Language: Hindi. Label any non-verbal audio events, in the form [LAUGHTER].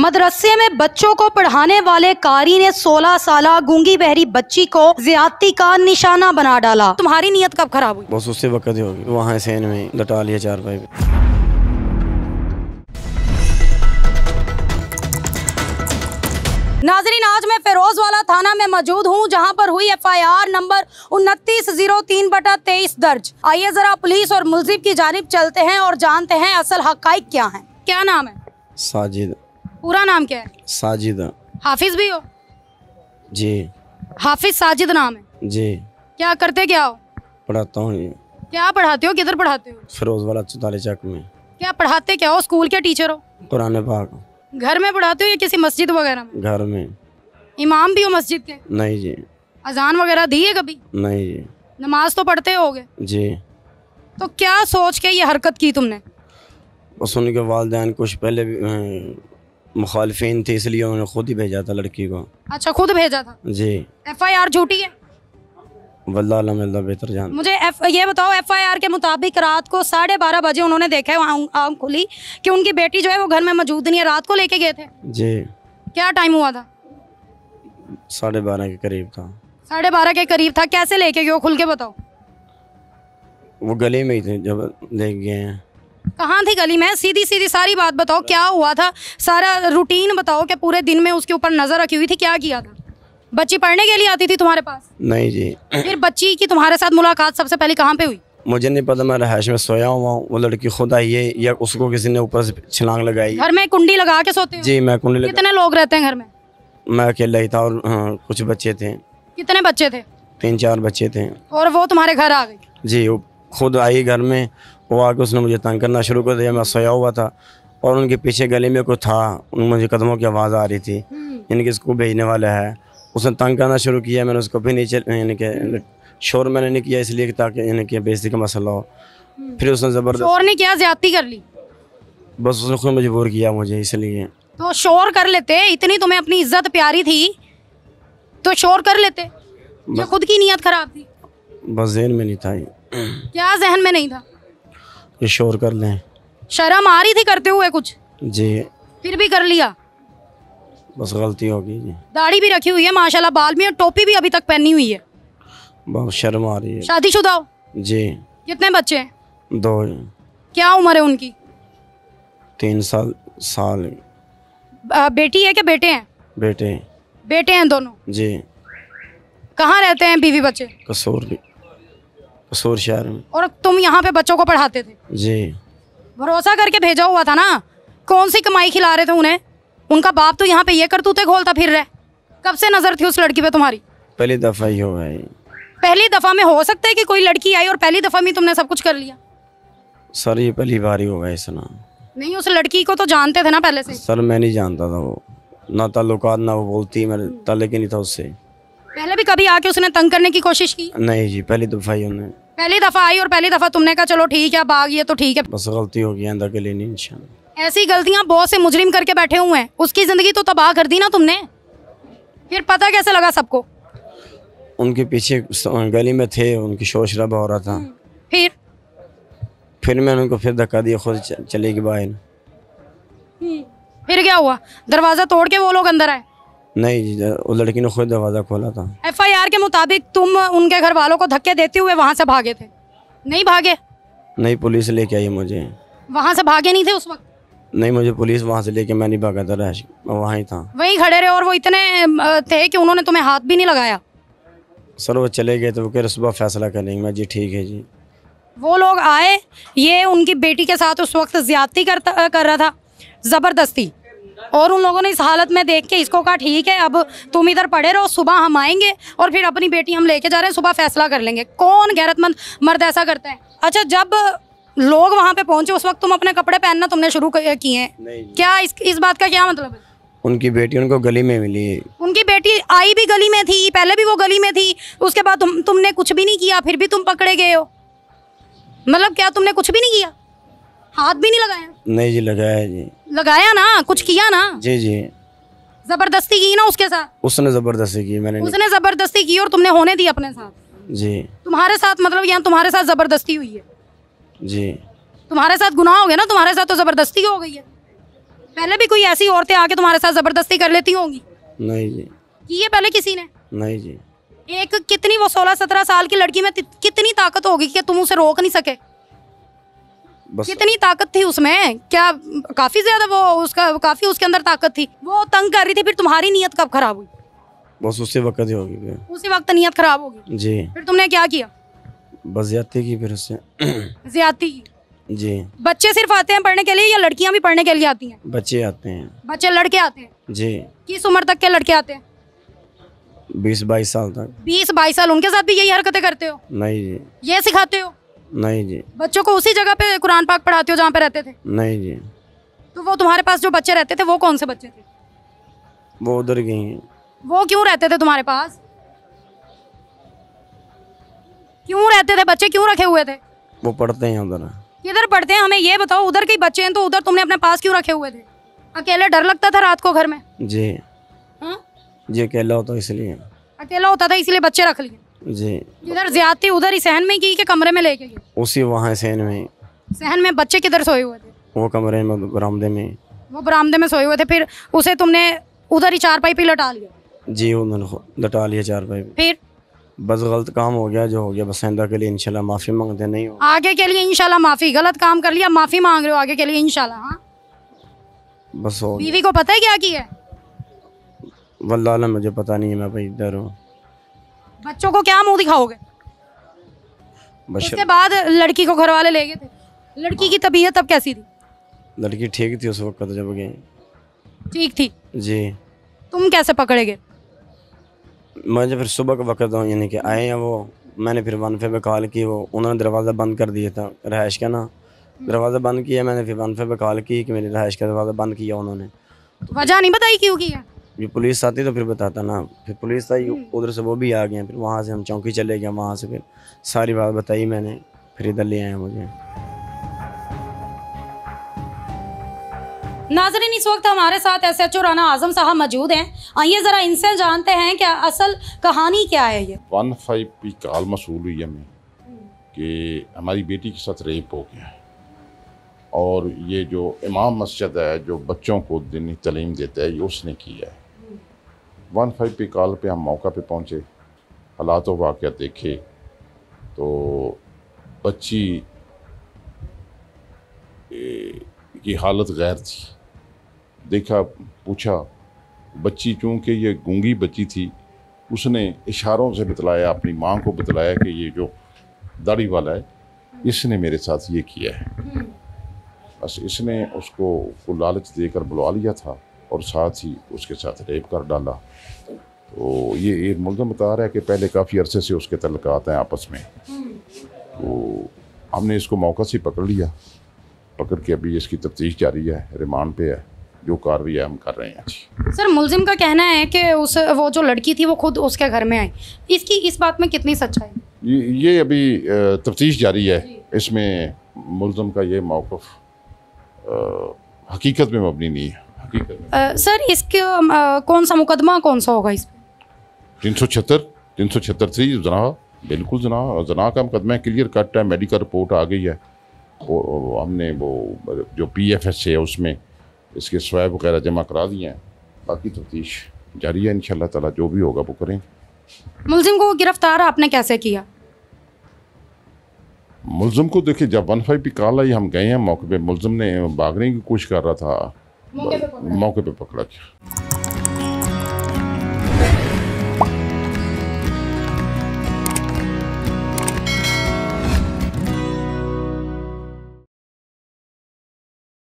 मदरसे में बच्चों को पढ़ाने वाले कारी ने 16 साल गूंगी बहरी बच्ची को ज्यादा का निशाना बना डाला तुम्हारी नीयत कब खराब हुई बस उससे वक्त ही होगी वहाँ सेन में लटा लिया चार भाई नाजरीन आज मैं फिरोज वाला थाना में मौजूद हूँ जहाँ पर हुई एफआईआर नंबर उनतीस जीरो तीन बटा तेईस दर्ज आइए जरा पुलिस और मुलजिम की जानब चलते हैं और जानते हैं असल हक क्या है क्या नाम है साजिद पूरा नाम क्या है साजिद हाफिज भी हो जी हाफिज साजिद नाम है जी क्या करते क्या हो पढ़ाता हूँ क्या पढ़ाते हो किधर पढ़ाते हो फिरोज वाला चौताली चक में क्या पढ़ाते क्या हो स्कूल के टीचर हो पुराने पाक घर में पढ़ाते हो या किसी मस्जिद वगैरह में घर में इमाम भी हो मस्जिद के नहीं जी अजान वगैरह दी है कभी नहीं जी नमाज तो पढ़ते हो गए जी तो क्या सोच के ये हरकत की तुमने उस उनके वालदेन कुछ पहले भी मुखालफिन थे इसलिए उन्होंने खुद ही भेजा था लड़की को अच्छा खुद भेजा था जी एफ आई आर झूठी है वल्ला बेहतर जान मुझे एफ ये बताओ एफ आई आर के मुताबिक रात को साढ़े बारह बजे उन्होंने देखा है आँख आँ खुली कि उनकी बेटी जो है वो घर में मौजूद नहीं है रात को लेके गए थे जी क्या टाइम हुआ था साढ़े बारह के करीब था साढ़े बारह के करीब था कैसे लेके गए खुल के बताओ वो गले में ही थे जब देख गए हैं कहाँ थी गली में सीधी सीधी सारी बात बताओ क्या हुआ था सारा रूटीन बताओ कि पूरे दिन में उसके ऊपर नज़र रखी हुई थी क्या किया था बच्ची पढ़ने के लिए आती थी तुम्हारे पास नहीं जी फिर बच्ची की तुम्हारे साथ मुलाकात सबसे पहले कहाँ पे हुई मुझे नहीं पता मैं रहायश में सोया हुआ हूँ वो लड़की खुद आई है या उसको किसी ने ऊपर से छलांग लगाई घर में कुंडी लगा के सोते जी मैं कुंडी कितने लोग रहते हैं घर में मैं अकेला ही था और हाँ, कुछ बच्चे थे कितने बच्चे थे तीन चार बच्चे थे और वो तुम्हारे घर आ गए जी वो खुद आई घर में वो आके उसने मुझे तंग करना शुरू कर दिया मैं सोया हुआ था और उनके पीछे गले में कुछ था उन मुझे कदमों की आवाज़ आ रही थी हम्म। यानी कि इसको भेजने वाला है उसने तंग करना शुरू किया मैंने उसको भी नीचे यानी कि शोर मैंने नहीं किया इसलिए ताकि यानी कि बेजती का मसला हो हम्म। फिर उसने ज़बरदस्त ने क्या ज्यादा कर ली बस उसने खुद मजबूर किया मुझे इसलिए तो शोर कर लेते इतनी तुम्हें तो अपनी इज्जत प्यारी थी तो शोर कर लेते खुद की नीयत खराब थी बस जहन में नहीं था क्या जहन में नहीं था ये शोर कर लें शर्म आ रही थी करते हुए कुछ जी फिर भी कर लिया बस गलती होगी जी दाढ़ी भी रखी हुई है माशाल्लाह बाल भी और टोपी भी अभी तक पहनी हुई है बहुत शर्म आ रही है शादीशुदा हो जी कितने बच्चे हैं दो क्या उम्र है उनकी तीन साल साल बेटी है क्या बेटे हैं बेटे बेटे हैं दोनों जी कहाँ रहते हैं बीवी बच्चे कसूर भी कसूर शहर में और तुम यहाँ पे बच्चों को पढ़ाते थे जी भरोसा करके भेजा हुआ था ना कौन सी कमाई खिला रहे थे उन्हें उनका बाप तो यहाँ पे ये करतूते खोलता फिर रहे कब से नजर थी उस लड़की पे तुम्हारी पहली दफा ही हो गई पहली दफा में हो सकता है कि कोई लड़की आई और पहली दफा में तुमने सब कुछ कर लिया सर ये पहली बार ही हो गया सुना नहीं उस लड़की को तो जानते थे ना पहले से सर मैं नहीं जानता था वो ना ताल्लुकात ना वो बोलती मेरे ताल्लुक ही नहीं था उससे पहले भी कभी आके उसने तंग करने की कोशिश की नहीं जी पहली दफा ही उन्हें पहली दफा आई और पहली दफा तुमने कहा चलो ठीक है बाग ये तो ठीक है बस गलती गई अंदर के लिए नहीं ऐसी गलतियां बहुत से मुजरिम करके बैठे हुए हैं उसकी जिंदगी तो तबाह कर दी ना तुमने फिर पता कैसे लगा सबको उनके पीछे गली में थे उनकी शोर शराबा हो रहा था हम्म, फिर फिर मैंने उनको फिर धक्का दिया खुद चलेगी बाहर हम्म, फिर क्या हुआ दरवाज़ा तोड़ के वो लोग अंदर आए नहीं जी वो लड़की ने खुद दरवाज़ा खोला था एफआईआर के मुताबिक तुम उनके घर वालों को धक्के देते हुए वहाँ से भागे थे नहीं भागे नहीं पुलिस लेके आई मुझे वहाँ से भागे नहीं थे उस वक्त नहीं मुझे पुलिस वहाँ से लेके मैं नहीं भागा था रहाश वहाँ ही था वही खड़े रहे और वो इतने थे कि उन्होंने तुम्हें हाथ भी नहीं लगाया सर वो चले गए तो वो कह सुबह फैसला करेंगे मैं जी ठीक है जी वो लोग आए ये उनकी बेटी के साथ उस वक्त ज्यादती करता कर रहा था ज़बरदस्ती और उन लोगों ने इस हालत में देख के इसको कहा ठीक है अब तुम इधर पढ़े रहो सुबह हम आएंगे और फिर अपनी बेटी हम लेके जा रहे हैं सुबह फैसला कर लेंगे कौन गैरतमंद मर्द ऐसा करता है अच्छा जब लोग वहाँ पे पहुंचे उस वक्त तुम अपने कपड़े पहनना तुमने शुरू किए हैं क्या इस, इस बात का क्या मतलब है उनकी बेटी उनको गली में मिली उनकी बेटी आई भी गली में थी पहले भी वो गली में थी उसके बाद तुम तुमने कुछ भी नहीं किया फिर भी तुम पकड़े गए हो मतलब क्या तुमने कुछ भी नहीं किया हाथ भी नहीं लगाया नहीं जी लगाया जी लगाया ना कुछ किया ना जी जी जबरदस्ती की ना उसके साथ उसने जबरदस्ती की मैंने उसने जबरदस्ती की और तुमने होने दी अपने साथ जी तुम्हारे साथ मतलब यहाँ तुम्हारे साथ जबरदस्ती हुई है जी तुम्हारे साथ गुनाह हो गया ना तुम्हारे साथ तो जबरदस्ती हो गई है पहले भी कोई ऐसी औरतें आके तुम्हारे साथ जबरदस्ती कर लेती होंगी नहीं जी की है पहले किसी ने नहीं जी एक कितनी वो सोलह सत्रह साल की लड़की में कितनी ताकत होगी कि तुम उसे रोक नहीं सके बस कितनी ताकत थी उसमें क्या काफी ज्यादा वो उसका काफी उसके अंदर ताकत थी वो तंग कर रही थी फिर तुम्हारी नीयत कब खराब हुई बस उसी वक्त ही होगी उसी वक्त नीयत खराब होगी जी फिर तुमने क्या किया बस ज्यादा की फिर उससे [CLEARS THROAT] ज्यादा की जी बच्चे सिर्फ आते हैं पढ़ने के लिए या लड़कियां भी पढ़ने के लिए आती हैं बच्चे आते हैं बच्चे लड़के आते हैं जी किस उम्र तक के लड़के आते हैं बीस बाईस साल तक बीस बाईस साल उनके साथ भी यही हरकतें करते हो नहीं जी ये सिखाते हो नहीं जी बच्चों को उसी जगह पे कुरान पाक पढ़ाते हो जहाँ पे रहते थे नहीं जी तो वो तुम्हारे पास जो बच्चे रहते थे वो कौन से बच्चे थे वो उधर गए हैं वो क्यों रहते थे तुम्हारे पास क्यों रहते थे बच्चे क्यों रखे हुए थे वो पढ़ते हैं उधर किधर पढ़ते हैं हमें ये बताओ उधर के बच्चे हैं तो उधर तुमने अपने पास क्यों रखे हुए थे अकेले डर लगता था रात को घर में जी हाँ जी अकेला होता इसलिए अकेला होता था इसलिए बच्चे रख लिए जी इधर ज्यादा उधर ही सहन में की के कमरे में लेके उसी वहाँ सहन में सहन में बच्चे किधर सोए हुए थे वो कमरे में बरामदे में वो बरामदे में सोए हुए थे फिर उसे तुमने उधर ही चार पाई पे लटा लिया जी उन्होंने लटा लिया चार पाई फिर बस गलत काम हो गया जो हो गया बस आइंदा के लिए इनशाला माफ़ी मांगते नहीं हो आगे के लिए इनशाला माफ़ी गलत काम कर लिया माफ़ी मांग रहे हो आगे के लिए इनशाला हाँ? बस हो बीवी को पता है क्या की है वल्लाह मुझे पता नहीं है मैं भाई इधर हूँ बच्चों को क्या मुंह दिखाओगे उसके बाद लड़की को घर वाले ले गए थे लड़की की हाँ। तबीयत तब कैसी थी लड़की ठीक थी उस वक्त जब गई ठीक थी जी तुम कैसे पकड़े गए मैं जब फिर सुबह का वक्त यानी कि आए हैं वो मैंने फिर वनफे पे कॉल की वो उन्होंने दरवाज़ा बंद कर दिया था रहायश का ना हम्म। दरवाज़ा बंद किया मैंने फिर वनफे पे कॉल की कि मेरी रहायश का दरवाज़ा बंद किया उन्होंने तो वजह नहीं बताई क्यों किया ये पुलिस आती तो फिर बताता ना फिर पुलिस आई हम्म। उधर से वो भी आ गए फिर वहाँ से हम चौकी चले गए वहाँ से फिर सारी बात बताई मैंने फिर इधर ले आए मुझे नाजरीन इस वक्त हमारे साथ S H O Rana Azam साहब मौजूद हैं आइए ज़रा इनसे जानते हैं कि असल कहानी क्या है ये वन फाइव की कॉल मसूल हुई है हम्म। कि हमारी बेटी के साथ रेप हो गया है और ये जो इमाम मस्जिद है जो बच्चों को दिन तलीम देता है ये उसने किया है वन फाइव पे कॉल पे हम मौका पे पहुंचे हालात व वाक़ देखे तो बच्ची की हालत गैर थी देखा पूछा बच्ची चूँकि ये गूंगी बच्ची थी उसने इशारों से बतलाया अपनी माँ को बतलाया कि ये जो दाढ़ी वाला है इसने मेरे साथ ये किया है हम्म। बस इसने उसको को लालच देकर बुलवा लिया था और साथ ही उसके साथ रेप कर डाला तो ये एक मुलम रहा है कि पहले काफ़ी अरसे से उसके तल्क हैं आपस में तो हमने इसको मौका से पकड़ लिया पकड़ के अभी इसकी तफ्तीश जारी है रिमांड पे है जो कार्रवाई हम कर रहे हैं सर मुलजिम का कहना है कि उस वो जो लड़की थी वो खुद उसके घर में आई इसकी इस बात में कितनी सच्चाई ये, ये अभी तफ्तीश जारी है इसमें मुलजम का ये मौक़ हकीकत में मबनी नहीं है सर इसके कौन सा मुकदमा कौन सा होगा इस तीन सौ छिहत्तर तीन सौ छहत्तर से जना बिल्कुल जना जना का मुकदमा क्लियर कट है मेडिकल रिपोर्ट आ गई है और हमने वो जो पी एफ एस है उसमें इसके स्वैब वगैरह जमा करा दिए हैं बाकी तफ्तीश जारी है इनशाला ताला जो भी होगा वो करेंगे मुलजिम को गिरफ्तार आपने कैसे किया मुलजम को देखिए जब वन फाइव पे कॉल आई हम गए हैं मौके पे मुलजम ने भागने की कोशिश कर रहा था Мога да Мога да покрачиш.